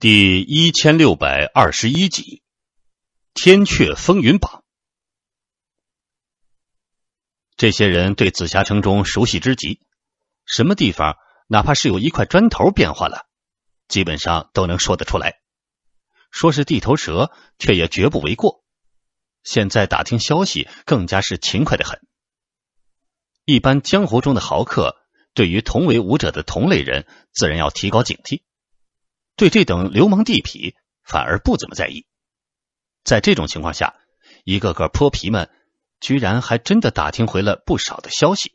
第一千六百二十一集《天阙风云榜》。这些人对紫霞城中熟悉之极，什么地方哪怕是有一块砖头变化了，基本上都能说得出来。说是地头蛇，却也绝不为过。现在打听消息，更加是勤快的很。一般江湖中的豪客，对于同为武者的同类人，自然要提高警惕。对这等流氓地痞反而不怎么在意。在这种情况下，一个个泼皮们居然还真的打听回了不少的消息。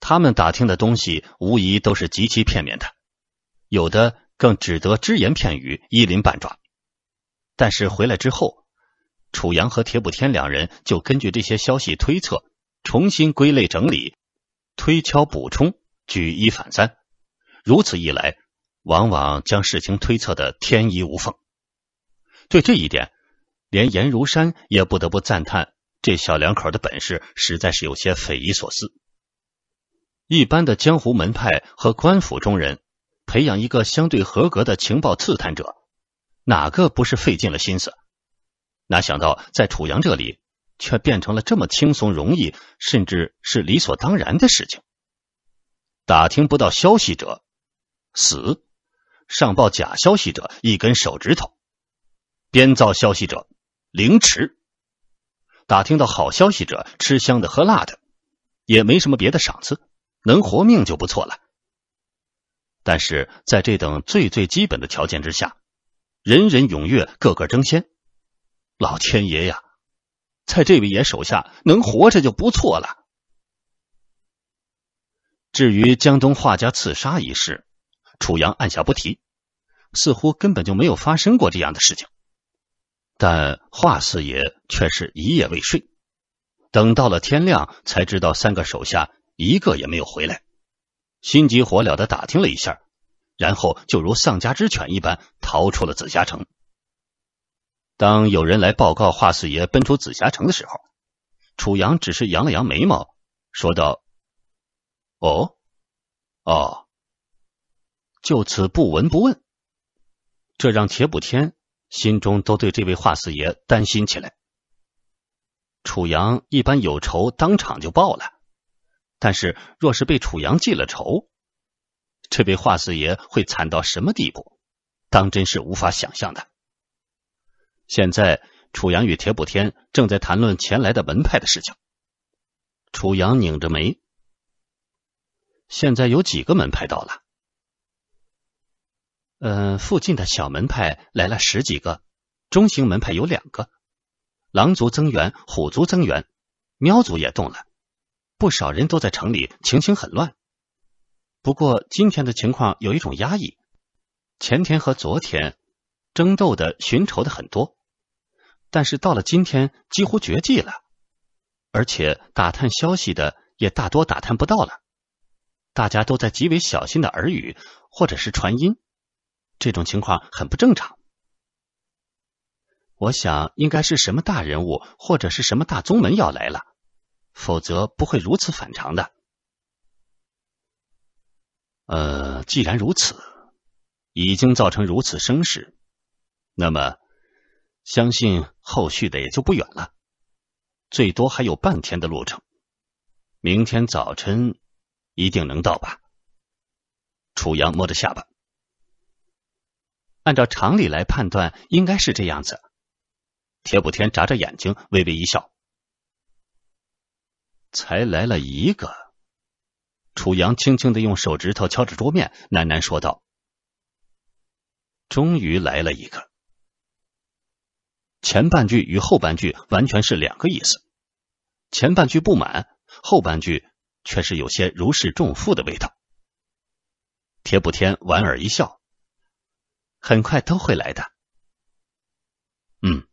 他们打听的东西无疑都是极其片面的，有的更只得只言片语、一鳞半爪。但是回来之后，楚阳和铁补天两人就根据这些消息推测，重新归类整理、推敲补充、举一反三。如此一来，往往将事情推测的天衣无缝，对这一点，连颜如山也不得不赞叹：这小两口的本事实在是有些匪夷所思。一般的江湖门派和官府中人培养一个相对合格的情报刺探者，哪个不是费尽了心思？哪想到在楚阳这里，却变成了这么轻松、容易，甚至是理所当然的事情。打听不到消息者，死。上报假消息者一根手指头，编造消息者凌迟，打听到好消息者吃香的喝辣的，也没什么别的赏赐，能活命就不错了。但是在这等最最基本的条件之下，人人踊跃，个个争先。老天爷呀，在这位爷手下能活着就不错了。至于江东画家刺杀一事。楚阳按下不提，似乎根本就没有发生过这样的事情。但华四爷却是一夜未睡，等到了天亮才知道三个手下一个也没有回来，心急火燎的打听了一下，然后就如丧家之犬一般逃出了紫霞城。当有人来报告华四爷奔出紫霞城的时候，楚阳只是扬了扬眉毛，说道：“哦，哦。”就此不闻不问，这让铁补天心中都对这位华四爷担心起来。楚阳一般有仇当场就报了，但是若是被楚阳记了仇，这位华四爷会惨到什么地步，当真是无法想象的。现在楚阳与铁补天正在谈论前来的门派的事情。楚阳拧着眉，现在有几个门派到了？呃，附近的小门派来了十几个，中型门派有两个，狼族增援，虎族增援，喵族也动了，不少人都在城里，情形很乱。不过今天的情况有一种压抑，前天和昨天争斗的、寻仇的很多，但是到了今天几乎绝迹了，而且打探消息的也大多打探不到了，大家都在极为小心的耳语或者是传音。这种情况很不正常，我想应该是什么大人物或者是什么大宗门要来了，否则不会如此反常的。呃，既然如此，已经造成如此声势，那么相信后续的也就不远了，最多还有半天的路程，明天早晨一定能到吧？楚阳摸着下巴。按照常理来判断，应该是这样子。铁补天眨着眼睛，微微一笑。才来了一个。楚阳轻轻的用手指头敲着桌面，喃喃说道：“终于来了一个。”前半句与后半句完全是两个意思。前半句不满，后半句却是有些如释重负的味道。铁补天莞尔一笑。很快都会来的。嗯，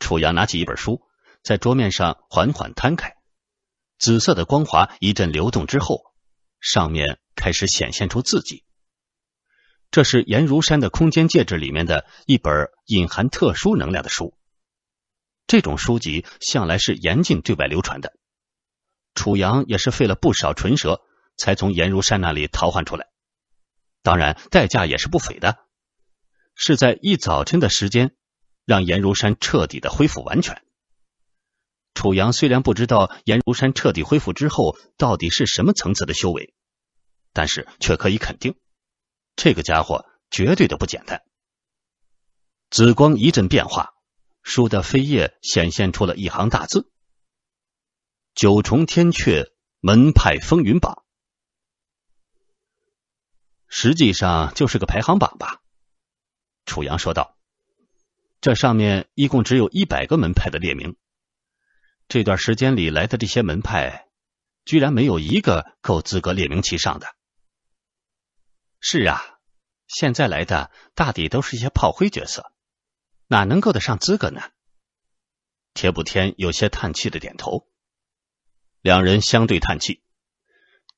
楚阳拿起一本书，在桌面上缓缓摊开，紫色的光华一阵流动之后，上面开始显现出字迹。这是颜如山的空间戒指里面的一本隐含特殊能量的书。这种书籍向来是严禁对外流传的。楚阳也是费了不少唇舌，才从颜如山那里淘换出来。当然，代价也是不菲的，是在一早晨的时间让颜如山彻底的恢复完全。楚阳虽然不知道颜如山彻底恢复之后到底是什么层次的修为，但是却可以肯定，这个家伙绝对的不简单。紫光一阵变化，书的扉页显现出了一行大字：九重天阙门派风云榜。实际上就是个排行榜吧，楚阳说道。这上面一共只有一百个门派的列名，这段时间里来的这些门派，居然没有一个够资格列名其上的。是啊，现在来的大抵都是一些炮灰角色，哪能够得上资格呢？铁补天有些叹气的点头，两人相对叹气。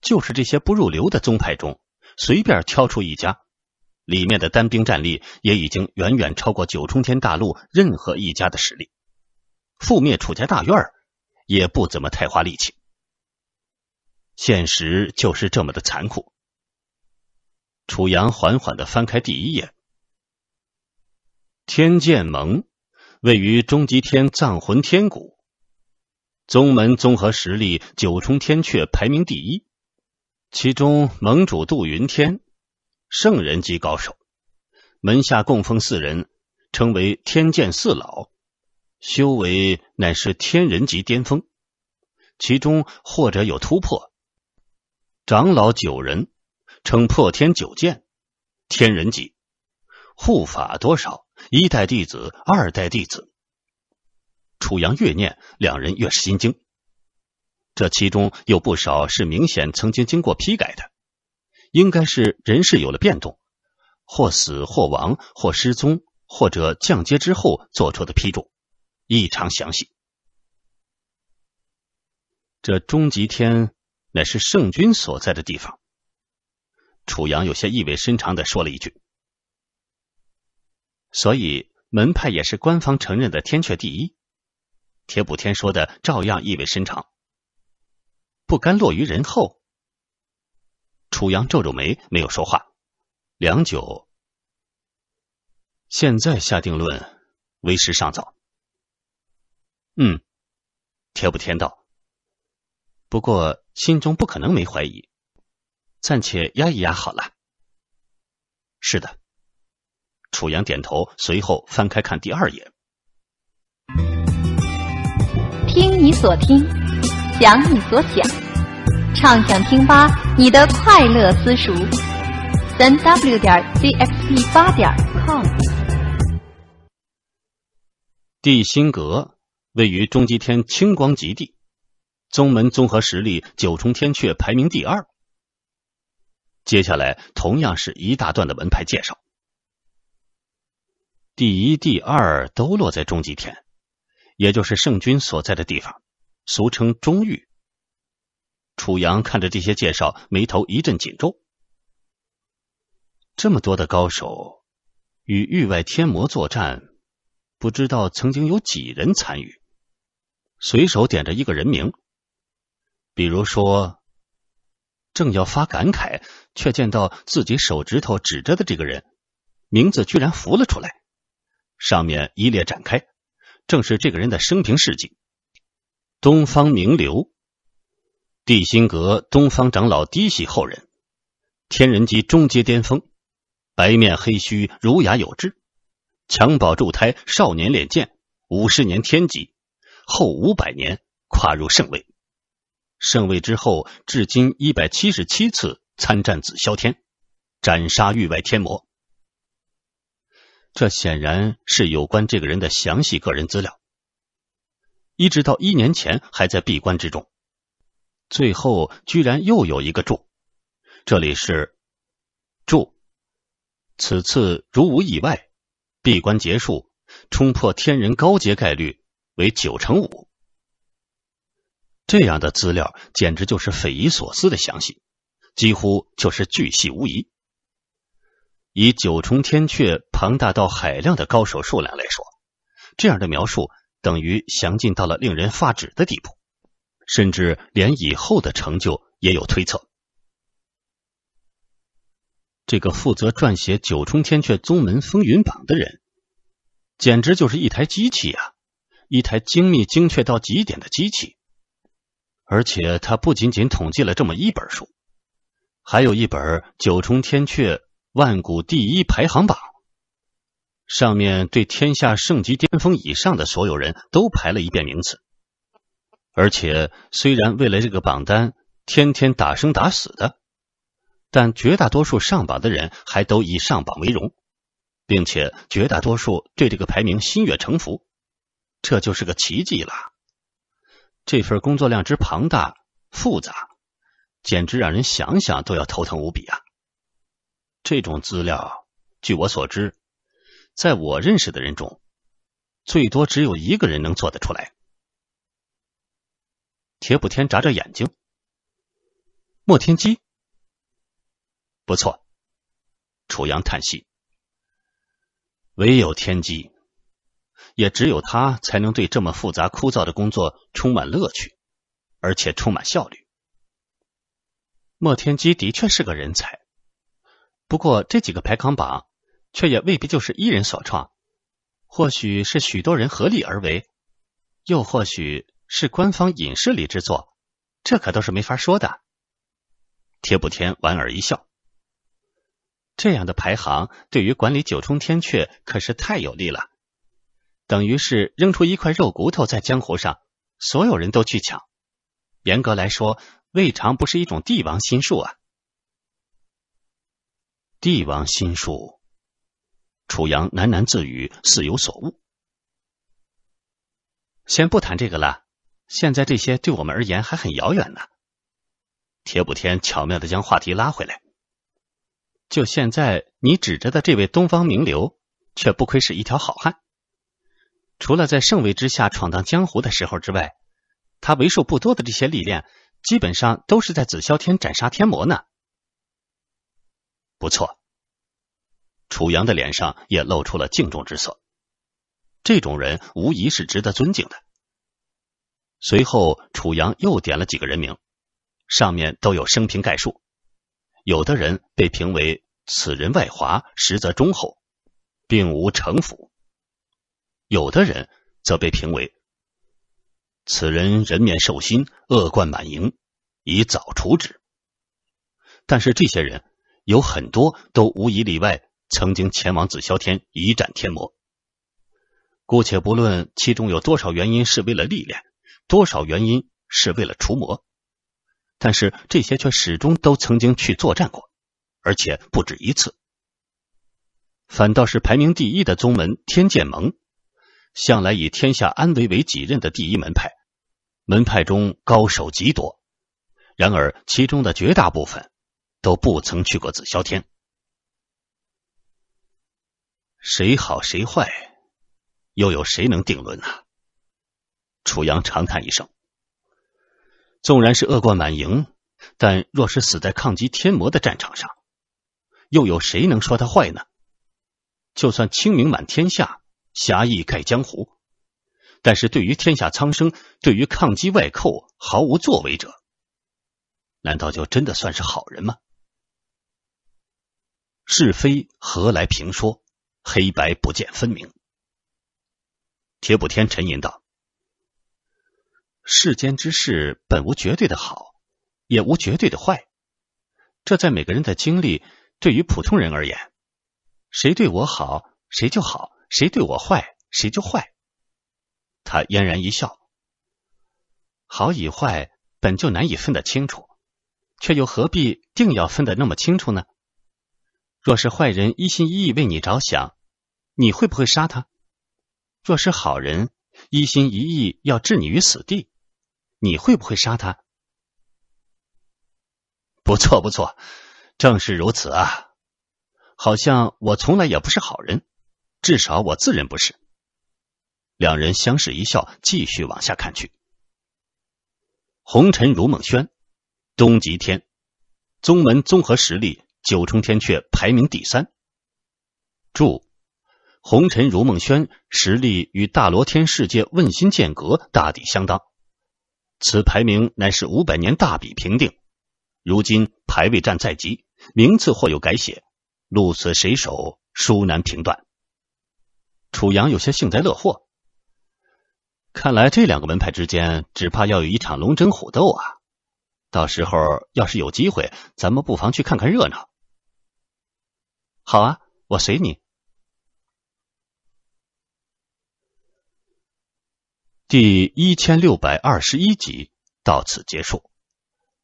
就是这些不入流的宗派中。随便挑出一家，里面的单兵战力也已经远远超过九重天大陆任何一家的实力。覆灭楚家大院也不怎么太花力气。现实就是这么的残酷。楚阳缓缓的翻开第一页，天剑盟位于终极天葬魂天谷，宗门综合实力九重天阙排名第一。其中盟主杜云天，圣人级高手，门下供奉四人，称为天剑四老，修为乃是天人级巅峰。其中或者有突破。长老九人，称破天九剑，天人级。护法多少？一代弟子，二代弟子。楚阳越念，两人越是心惊。这其中有不少是明显曾经经过批改的，应该是人事有了变动，或死或亡或失踪或者降阶之后做出的批注，异常详细。这终极天乃是圣君所在的地方，楚阳有些意味深长的说了一句：“所以门派也是官方承认的天阙第一。”铁补天说的照样意味深长。不甘落于人后，楚阳皱皱眉，没有说话。良久，现在下定论为时尚早。嗯，天不天道？不过心中不可能没怀疑，暂且压一压好了。是的，楚阳点头，随后翻开看第二页。听你所听。想你所想，畅想听吧，你的快乐私塾，三 w 点 cxb 八点 com。地心阁位于中极天青光极地，宗门综合实力九重天阙排名第二。接下来同样是一大段的门派介绍，第一、第二都落在终极天，也就是圣君所在的地方。俗称中玉，楚阳看着这些介绍，眉头一阵紧皱。这么多的高手与域外天魔作战，不知道曾经有几人参与。随手点着一个人名，比如说，正要发感慨，却见到自己手指头指着的这个人名字居然浮了出来，上面一列展开，正是这个人的生平事迹。东方名流，地心阁东方长老嫡系后人，天人级中阶巅峰，白面黑须，儒雅有致，襁褓助胎，少年练剑，五十年天级，后五百年跨入圣位，圣位之后至今一百七十七次参战紫霄天，斩杀域外天魔。这显然是有关这个人的详细个人资料。一直到一年前还在闭关之中，最后居然又有一个“住”，这里是“住”。此次如无意外，闭关结束，冲破天人高阶概率为九成五。这样的资料简直就是匪夷所思的详细，几乎就是巨细无遗。以九重天阙庞大到海量的高手数量来说，这样的描述。等于详尽到了令人发指的地步，甚至连以后的成就也有推测。这个负责撰写《九重天阙宗门风云榜》的人，简直就是一台机器呀，一台精密精确到极点的机器。而且他不仅仅统计了这么一本书，还有一本《九重天阙万古第一排行榜》。上面对天下圣级巅峰以上的所有人都排了一遍名次，而且虽然为了这个榜单天天打生打死的，但绝大多数上榜的人还都以上榜为荣，并且绝大多数对这个排名心悦诚服，这就是个奇迹了。这份工作量之庞大复杂，简直让人想想都要头疼无比啊！这种资料，据我所知。在我认识的人中，最多只有一个人能做得出来。铁补天眨眨眼睛，莫天机，不错。楚阳叹息，唯有天机，也只有他才能对这么复杂枯燥的工作充满乐趣，而且充满效率。莫天机的确是个人才，不过这几个排行榜。却也未必就是一人所创，或许是许多人合力而为，又或许是官方隐士里之作，这可都是没法说的。铁补天莞尔一笑，这样的排行对于管理九重天阙可是太有利了，等于是扔出一块肉骨头在江湖上，所有人都去抢。严格来说，未尝不是一种帝王心术啊！帝王心术。楚阳喃喃自语，似有所悟。先不谈这个了，现在这些对我们而言还很遥远呢。铁补天巧妙的将话题拉回来。就现在，你指着的这位东方名流，却不亏是一条好汉。除了在圣位之下闯荡江湖的时候之外，他为数不多的这些历练，基本上都是在紫霄天斩杀天魔呢。不错。楚阳的脸上也露出了敬重之色，这种人无疑是值得尊敬的。随后，楚阳又点了几个人名，上面都有生平概述。有的人被评为“此人外华，实则忠厚，并无城府”；有的人则被评为“此人人面兽心，恶贯满盈，以早除之”。但是，这些人有很多都无一例外。曾经前往紫霄天一战天魔，姑且不论其中有多少原因是为了历练，多少原因是为了除魔，但是这些却始终都曾经去作战过，而且不止一次。反倒是排名第一的宗门天剑盟，向来以天下安危为己任的第一门派，门派中高手极多，然而其中的绝大部分都不曾去过紫霄天。谁好谁坏，又有谁能定论呢？楚阳长叹一声，纵然是恶贯满盈，但若是死在抗击天魔的战场上，又有谁能说他坏呢？就算清明满天下，侠义盖江湖，但是对于天下苍生，对于抗击外寇毫无作为者，难道就真的算是好人吗？是非何来评说？黑白不见分明。铁补天沉吟道：“世间之事，本无绝对的好，也无绝对的坏。这在每个人的经历，对于普通人而言，谁对我好，谁就好；谁对我坏，谁就坏。”他嫣然一笑：“好与坏，本就难以分得清楚，却又何必定要分得那么清楚呢？若是坏人一心一意为你着想。”你会不会杀他？若是好人，一心一意要置你于死地，你会不会杀他？不错，不错，正是如此啊！好像我从来也不是好人，至少我自认不是。两人相视一笑，继续往下看去。红尘如梦轩，东极天宗门综合实力九重天阙排名第三。注。红尘如梦轩实力与大罗天世界问心剑阁大抵相当，此排名乃是五百年大比评定。如今排位战在即，名次或有改写，鹿死谁手，殊难评断。楚阳有些幸灾乐祸，看来这两个门派之间，只怕要有一场龙争虎斗啊！到时候要是有机会，咱们不妨去看看热闹。好啊，我随你。第一千六百二十一集到此结束，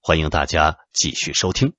欢迎大家继续收听。